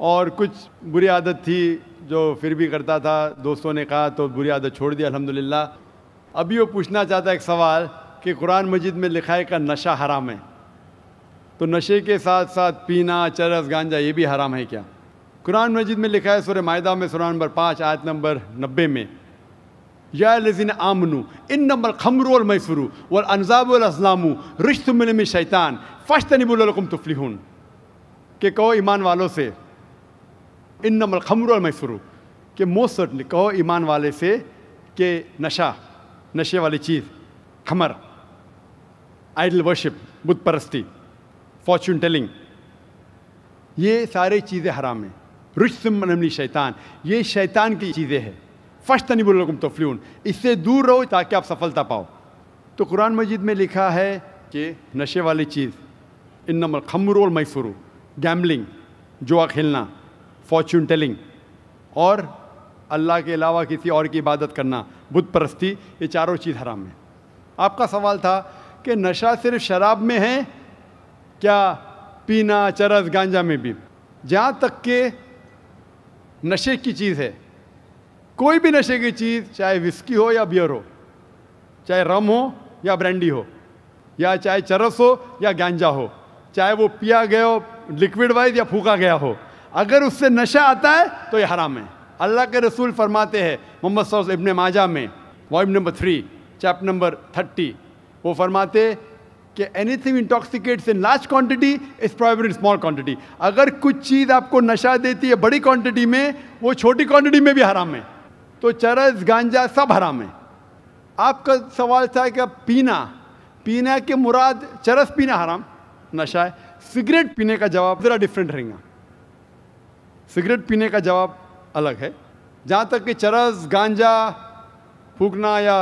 और कुछ बुरी आदत थी जो फिर भी करता था दोस्तों ने कहा तो बुरी आदत छोड़ दी अलहमदिल्ला अभी वो पूछना चाहता एक सवाल कि कुरान मजिद में लिखा है का नशा हराम है तो नशे के साथ साथ पीना चरस गांजा ये भी हराम है क्या कुरान मजिद में लिखा है सुर माहा में सुरान नंबर पाँच आयत नंबर नब्बे में या लजिन आमनू इन नंबर खमर मैसरू वल अनजाबलामू रिश्त मिलम शैतान फ़श्त नबुलकुम तुफलिहून के कहो ईमान वालों से इन नमल खमर और मैसरू कि मोस्ट सर्टनली कहो ईमान वाले से कि नशा नशे वाली चीज़ खमर आइडल वर्शिप बुद्ध परस्ती फॉर्चून टेलिंग ये सारी चीज़ें हराम हैं रुशम शैतान ये शैतान की चीज़ें हैं फर्स्ट तनिबुलकुम तफलून इससे दूर रहो ताकि आप सफलता पाओ तो कुरान मजीद में लिखा है कि नशे वाली चीज़ इन नमल खमरोल मैसरू गैम्बलिंग जुआ खेलना फॉर्चून टेलिंग और अल्लाह के अलावा किसी और की इबादत करना बुत परस्ती ये चारों चीज़ हराम है आपका सवाल था कि नशा सिर्फ शराब में है क्या पीना चरस गांजा में भी जहाँ तक के नशे की चीज़ है कोई भी नशे की चीज़ चाहे विस्की हो या बियर हो चाहे रम हो या ब्रांडी हो या चाहे चरस हो या गांजा हो चाहे वो पिया गया हो लिक्विड वाइज या फूका गया हो अगर उससे नशा आता है तो ये हराम है अल्लाह के रसूल फरमाते हैं मोहम्मद सौस इबन माजा में volume number three chapter number thirty वो फरमाते कि thing intoxicates in large quantity is probable in small quantity अगर कुछ चीज़ आपको नशा देती है बड़ी क्वान्टिटी में वो छोटी क्वान्टिटी में भी हराम है तो चरस गांजा सब हराम है आपका सवाल था कि पीना पीना के मुराद चरस पीना हराम नशा है सिगरेट पीने का जवाब ज़रा डिफरेंट रहेगा सिगरेट पीने का जवाब अलग है जहाँ तक कि चरस गांजा फूकना या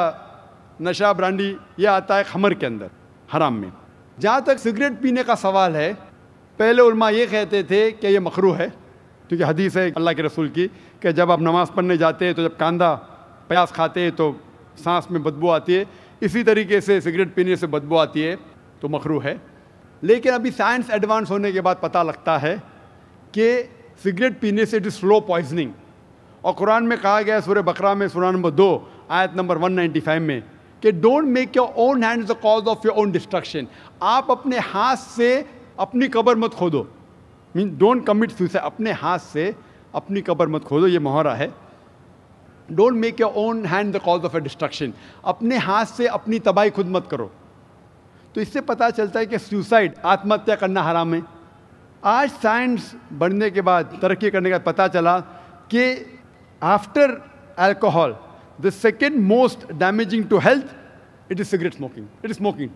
नशा ब्रांडी ये आता है खमर के अंदर हराम में जहाँ तक सिगरेट पीने का सवाल है पहले उल्मा ये कहते थे कि ये मखरू है क्योंकि हदीस है अल्लाह के रसूल की कि जब आप नमाज़ पढ़ने जाते हैं तो जब कांदा प्यास खाते हैं तो सांस में बदबू आती है इसी तरीके से सिगरेट पीने से बदबू आती है तो मखरू है लेकिन अभी साइंस एडवांस होने के बाद पता लगता है कि सिगरेट पीने से इट इज़ स्लो पॉइजनिंग और कुरान में कहा गया सूर्य बकरा में सूर्य नंबर दो आयत नंबर 195 में कि don't make your own hand the cause of your own destruction आप अपने हाथ से अपनी कबर मत खोदो मीन डोंट कमिट सुसाइड अपने हाथ से अपनी कबर मत खोदो ये मोहरा है don't make your own hand the cause of a destruction अपने हाथ से अपनी तबाही खुद मत करो तो इससे पता चलता है कि सुसाइड आत्महत्या करना हराम है आज साइंस बढ़ने के बाद तरक्की करने का पता चला कि after alcohol, the second most damaging to health it is cigarette smoking it is smoking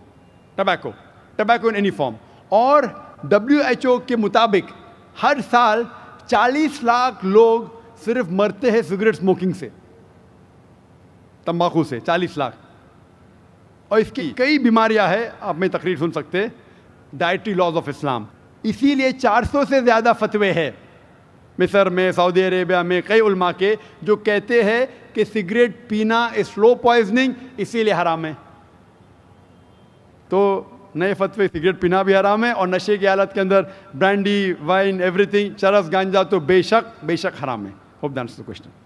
tobacco tobacco in any form और ओ के मुताबिक हर साल 40 लाख लोग सिर्फ मरते हैं सिगरेट स्मोकिंग से तंबाकू से 40 लाख और इसकी कई बीमारियां हैं आप में तकरीर सुन सकते डायट्री लॉज ऑफ इस्लाम इसीलिए 400 से ज़्यादा फतवे हैं मिस्र में सऊदी अरेबिया में कई उल्मा के जो कहते हैं कि सिगरेट पीना स्लो पॉइजनिंग इसीलिए हराम है तो नए फतवे सिगरेट पीना भी हराम है और नशे की हालत के अंदर ब्रांडी वाइन एवरीथिंग चरस गांजा तो बेशक बेशक हराम है होप दैट्स द क्वेश्चन